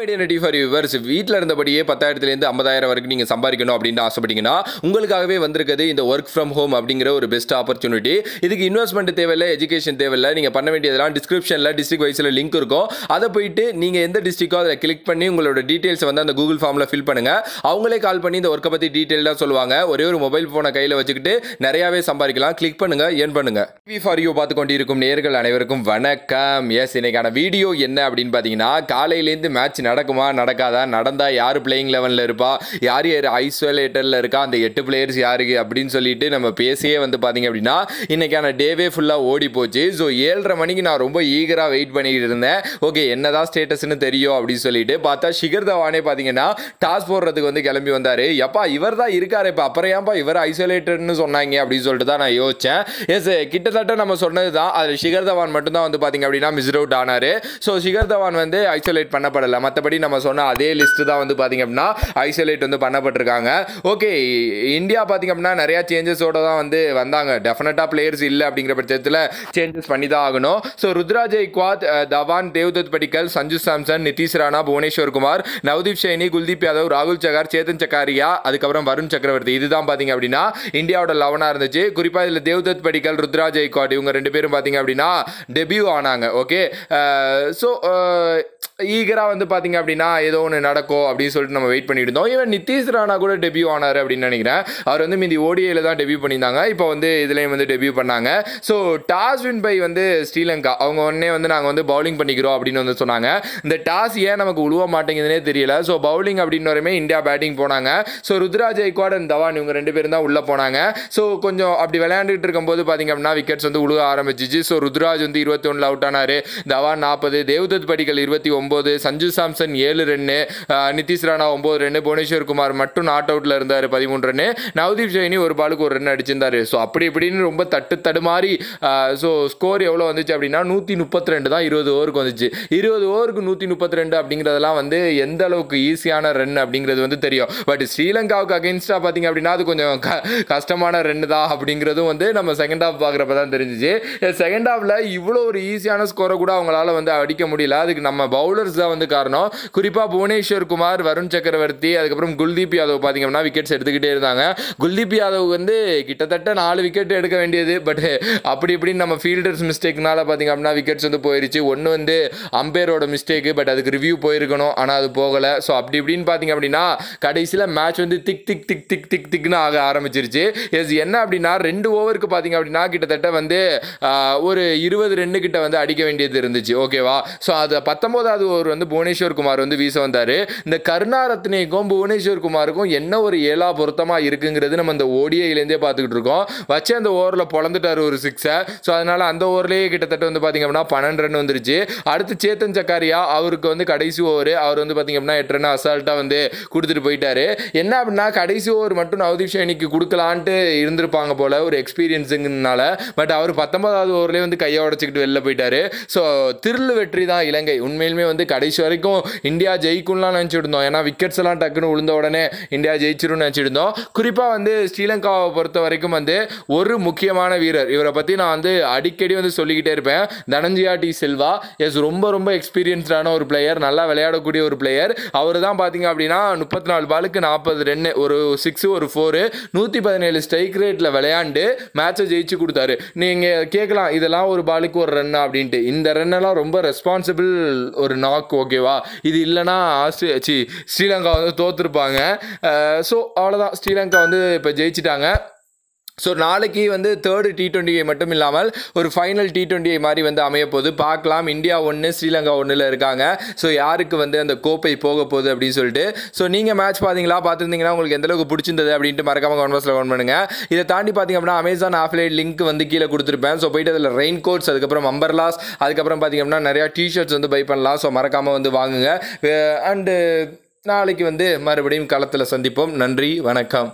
மீடியனிட்டி for viewers வீட்டில் இருந்தபடியே பத்தாயிரத்துலேருந்து ஐம்பதாயிரம் வரைக்கும் நீங்கள் சம்பாதிக்கணும் அப்படின்னு ஆசைப்பட்டீங்கன்னா உங்களுக்காகவே வந்திருக்குது இந்த ஒர்க் ஃப்ரம் ஹோம் அப்படிங்கிற ஒரு பெஸ்ட் ஆப்பர்ச்சுனிட்டி இதுக்கு இன்வெஸ்ட்மெண்ட் தேவையில்லை எஜுகேஷன் தேவையில்லை நீங்கள் பண்ண வேண்டியதெல்லாம் டிஸ்கிரிப்ஷனில் டிஸ்ட்ரிக் வைஸில் லிங்க் இருக்கும் அதை போயிட்டு நீங்கள் எந்த டிஸ்ட்ரிக்கோ அதில் கிளிக் பண்ணி உங்களோட டீட்டெயில்ஸ் வந்து அந்த கூகுள் ஃபார்மில் ஃபில் பண்ணுங்கள் அவங்களே கால் பண்ணி இந்த ஒர்க்கை பற்றி டீட்டெயிலாக சொல்லுவாங்க ஒரே ஒரு மொபைல் ஃபோனை கையில் வச்சுக்கிட்டு நிறையாவே சம்பாதிக்கலாம் கிளிக் பண்ணுங்கள் ஏன் பண்ணுங்கள் டிவி ஃபார் யூ பார்த்து கொண்டிருக்கும் நேர்கள் அனைவருக்கும் வணக்கம் எஸ் இன்னைக்கான வீடியோ என்ன அப்படின்னு பார்த்தீங்கன்னா காலையிலேருந்து மேட்ச் நடக்குமா நடக்காதா நடந்தால் யார் பிளேயிங் லெவனில் இருப்பா யார் யார் ஐசோலேட்டரில் இருக்கா அந்த எட்டு பிளேயர்ஸ் யாருக்கு அப்படின்னு சொல்லிட்டு நம்ம பேசியே வந்து பார்த்தீங்க அப்படின்னா இன்றைக்கான டேவே ஃபுல்லாக ஓடி போச்சு ஸோ ஏழரை மணிக்கு நான் ரொம்ப ஈகராக வெயிட் பண்ணிக்கிட்டு இருந்தேன் ஓகே என்னதான் ஸ்டேட்டஸ்னு தெரியும் அப்படின்னு சொல்லிட்டு பார்த்தா ஷிகர் தவானே பார்த்தீங்கன்னா டாஸ் போடுறதுக்கு வந்து கிளம்பி வந்தார் எப்பா இவர் தான் இருக்கார் இப்போ அப்புறம் ஏன்ப்பா இவர் ஐசோலேட்டர்னு சொன்னாங்க அப்படின்னு சொல்லிட்டு தான் நான் யோசித்தேன் எஸ் கிட்டத்தட்ட நம்ம சொன்னது தான் அதில் ஷிகர் தவான் மட்டும்தான் வந்து பார்த்தீங்க அப்படின்னா மிஸ் அவுட் ஆனார் ஸோ ஷிகர் தவான் வந்து ஐசோலேட் பண்ணப்படலாமா மற்றபடி நம்ம சொன்ன அதே லிஸ்ட்டு தான் வந்து பார்த்திங்க அப்படின்னா ஐசோலேட் வந்து பண்ணப்பட்டிருக்காங்க ஓகே இந்தியா பார்த்திங்க அப்படின்னா நிறையா சேஞ்சஸோட தான் வந்து வந்தாங்க டெஃபினட்டாக பிளேயர்ஸ் இல்லை அப்படிங்கிற பட்சத்தில் சேஞ்சஸ் பண்ணி தான் ஆகணும் ஸோ ருத்ராஜய் குவாத் தவான் தேவ்தத் படிக்கல் சஞ்சு சாம்சன் நிதிஷ் ராணா புவனேஸ்வர் குமார் நவதீப் சைனி குல்தீப் யாதவ் ராகுல் சகார் சேதன் சக்காரியா அதுக்கப்புறம் வருண் சக்கரவர்த்தி இதுதான் பார்த்திங்க அப்படின்னா இந்தியாவோட லவனாக இருந்துச்சு குறிப்பாக இதில் தேவ்தத் படிக்கல் ருத்ராஜய் குவாட் இவங்க ரெண்டு பேரும் பார்த்திங்க அப்படின்னா டெபியூ ஆனாங்க ஓகே ஸோ ஈகராக வந்து பார்த்திங்க பார்த்தீங்க அப்படின்னா ஏதோ ஒன்று நடக்கும் அப்படின்னு சொல்லிட்டு நம்ம வெயிட் பண்ணிட்டு இருந்தோம் ஈவன் நிதிஷ் ராணா கூட டெபியூ ஆனார் அப்படின்னு நினைக்கிறேன் அவர் வந்து மீதி ஓடிஐயில் தான் டெபியூ பண்ணியிருந்தாங்க இப்போ வந்து இதுலேயும் வந்து டெபியூ பண்ணாங்க ஸோ டாஸ் வின் பை வந்து ஸ்ரீலங்கா அவங்க உடனே வந்து நாங்கள் வந்து பவுலிங் பண்ணிக்கிறோம் அப்படின்னு வந்து சொன்னாங்க இந்த டாஸ் ஏன் நமக்கு உழுவ மாட்டேங்குதுன்னே தெரியல ஸோ பவுலிங் அப்படின்னு வரையுமே இந்தியா பேட்டிங் போனாங்க ஸோ ருத்ராஜ் ஐக்வாட் அண்ட் தவான் இவங்க ரெண்டு பேரும் தான் உள்ளே போனாங்க ஸோ கொஞ்சம் அப்படி விளையாண்டுட்டு இருக்கும்போது பார்த்தீங்க அப்படின்னா விக்கெட்ஸ் வந்து உழுவ ஆரம்பிச்சிச்சு ஸோ ருத்ராஜ் வந்து இருபத்தி ஒன்றில் அவுட் ஆனார் தவான் நாற்பது தேவ்தத் படிகள் இருபத்தி ஒம்பது சஞ்சு சாம் சாம்சன் ஏழு ரன்னு நிதிஷ் ராணா ஒம்பது ரன்னு புவனேஸ்வர் குமார் மட்டும் நாட் அவுட்டில் இருந்தார் பதிமூணு ரன்னு நவதீப் சைனி ஒரு பாலுக்கு ஒரு ரன் அடிச்சிருந்தார் ஸோ அப்படி இப்படின்னு ரொம்ப தட்டு தடுமாறி ஸோ ஸ்கோர் எவ்வளோ வந்துச்சு அப்படின்னா நூற்றி முப்பத்தி ரெண்டு தான் இருபது ஓவருக்கு வந்துச்சு இருபது ஓவருக்கு நூற்றி முப்பத்தி ரெண்டு அப்படிங்கிறதெல்லாம் வந்து எந்த அளவுக்கு ஈஸியான ரன் அப்படிங்கிறது வந்து தெரியும் பட் ஸ்ரீலங்காவுக்கு அகேன்ஸ்டாக பார்த்தீங்க அப்படின்னா அது கொஞ்சம் க கஷ்டமான ரன் தான் அப்படிங்கிறதும் வந்து நம்ம செகண்ட் ஹாஃப் பார்க்குறப்ப தான் தெரிஞ்சிச்சு செகண்ட் ஹாஃபில் இவ்வளோ ஒரு ஈஸியான ஸ்கோரை கூட அவங்களால வந்து அடிக்க முடியல அதுக்கு நம்ம பவுலர்ஸ் தான் வந்து காரணம் இருந்தோம் குறிப்பாக புவனேஸ்வர் குமார் வருண் சக்கரவர்த்தி அதுக்கப்புறம் குல்தீப் யாதவ் பார்த்திங்க அப்படின்னா விக்கெட்ஸ் எடுத்துக்கிட்டே இருந்தாங்க குல்தீப் யாதவ் வந்து கிட்டத்தட்ட நாலு விக்கெட் எடுக்க வேண்டியது பட் அப்படி இப்படின்னு நம்ம ஃபீல்டர்ஸ் மிஸ்டேக்னால பார்த்திங்க அப்படின்னா விக்கெட்ஸ் வந்து போயிருச்சு ஒன்று வந்து அம்பையரோட மிஸ்டேக்கு பட் அதுக்கு ரிவ்யூ போயிருக்கணும் ஆனால் அது போகலை ஸோ அப்படி இப்படின்னு பார்த்திங்க அப்படின்னா கடைசியில் மேட்ச் வந்து திக் திக் திக் திக் திக் திக்னு ஆக ஆரம்பிச்சிருச்சு எஸ் என்ன அப்படின்னா ரெண்டு ஓவருக்கு பார்த்திங்க அப்படின்னா கிட்டத்தட்ட வந்து ஒரு இருபது ரெண்டு கிட்ட வந்து அடிக்க வேண்டியது இருந்துச்சு ஓகேவா ஸோ அது பத்தொம்போதாவது ஓவர் வந்து புவனேஸ்வர் புவனேஸ்வர் குமார் வந்து வீச வந்தார் இந்த கருணாரத்னிக்கும் புவனேஸ்வர் குமாருக்கும் என்ன ஒரு ஏழா பொருத்தமாக இருக்குங்கிறது நம்ம இந்த ஓடிஐலேருந்தே பார்த்துக்கிட்டு இருக்கோம் வச்சு அந்த ஓவரில் பிறந்துட்டார் ஒரு சிக்ஸை ஸோ அதனால் அந்த ஓவர்லேயே கிட்டத்தட்ட வந்து பார்த்திங்க அப்படின்னா பன்னெண்டு ரன் வந்துருச்சு அடுத்து சேத்தன் சக்காரியா அவருக்கு வந்து கடைசி ஓவர் அவர் வந்து பார்த்திங்க அப்படின்னா எட்டு ரன் அசால்ட்டாக வந்து கொடுத்துட்டு போயிட்டார் என்ன அப்படின்னா கடைசி ஓவர் மட்டும் நவதீப் ஷைனிக்கு கொடுக்கலான்ட்டு இருந்திருப்பாங்க போல் ஒரு எக்ஸ்பீரியன்ஸுங்கனால பட் அவர் பத்தொன்பதாவது ஓவர்லேயே வந்து கையை உடச்சிக்கிட்டு வெளில போயிட்டார் ஸோ திருள் வெற்றி தான் இலங்கை உண்மையிலுமே வந்து கடைசி வரைக்கும் இந்தியா ஜெயிக்கும்லாம் நினச்சிருந்தோம் ஏன்னா விக்கெட்ஸ் எல்லாம் டக்குன்னு விழுந்த உடனே இந்தியா ஜெயிச்சிரும் நினச்சிருந்தோம் குறிப்பாக வந்து ஸ்ரீலங்காவை பொறுத்த வரைக்கும் வந்து ஒரு முக்கியமான வீரர் இவரை பற்றி நான் வந்து அடிக்கடி வந்து சொல்லிக்கிட்டே இருப்பேன் தனஞ்சியா டி செல்வா எஸ் ரொம்ப ரொம்ப எக்ஸ்பீரியன்ஸ்டான ஒரு பிளேயர் நல்லா விளையாடக்கூடிய ஒரு பிளேயர் அவர் தான் பார்த்தீங்க அப்படின்னா முப்பத்தி நாலு பாலுக்கு நாற்பது ரென்னு ஒரு சிக்ஸு ஒரு ஃபோரு நூற்றி பதினேழு ஸ்ட்ரைக் ரேட்டில் விளையாண்டு மேட்சை ஜெயிச்சு கொடுத்தாரு நீங்கள் கேட்கலாம் இதெல்லாம் ஒரு பாலுக்கு ஒரு ரன் அப்படின்ட்டு இந்த ரன்னெல்லாம் ரொம்ப ரெஸ்பான்சிபிள் ஒரு நாக் ஓகேவா இது இல்லைனா ஆஸ்திரே ஸ்ரீலங்கா வந்து தோத்துருப்பாங்க ஸோ அவ்வளோதான் ஸ்ரீலங்கா வந்து இப்போ ஜெயிச்சிட்டாங்க ஸோ நாளைக்கு வந்து தேர்டு டி டுவெண்ட்டியை மட்டும் இல்லாமல் ஒரு ஃபைனல் டி டுவெண்ட்டியை மாதிரி வந்து அமையப்போது பார்க்கலாம் இந்தியா ஒன்று ஸ்ரீலங்கா ஒன்றில் இருக்காங்க ஸோ யாருக்கு வந்து அந்த கோப்பை போக போகுது அப்படின்னு சொல்லிட்டு ஸோ நீங்கள் மேட்ச் பார்த்தீங்களா பார்த்துருந்தீங்கன்னா உங்களுக்கு எந்தளவுக்கு பிடிச்சிருந்தது அப்படின்ட்டு மறக்காமல் கன்வர்ஸில் கவுன் பண்ணுங்கள் இதை தாண்டி பார்த்திங்க அப்படின்னா அமேசான் ஆஃப்லைட் லிங்க் வந்து கீழே கொடுத்துருப்பேன் ஸோ போயிட்டு அதில் ரெயின் கோட்ஸ் அதுக்கப்புறம் அம்பர்லாஸ் அதுக்கப்புறம் பார்த்திங்க அப்படின்னா நிறையா டிஷர்ட்ஸ் வந்து பை பண்ணலாம் ஸோ மறக்காமல் வந்து வாங்குங்க அண்டு நாளைக்கு வந்து மறுபடியும் களத்தில் சந்திப்போம் நன்றி வணக்கம்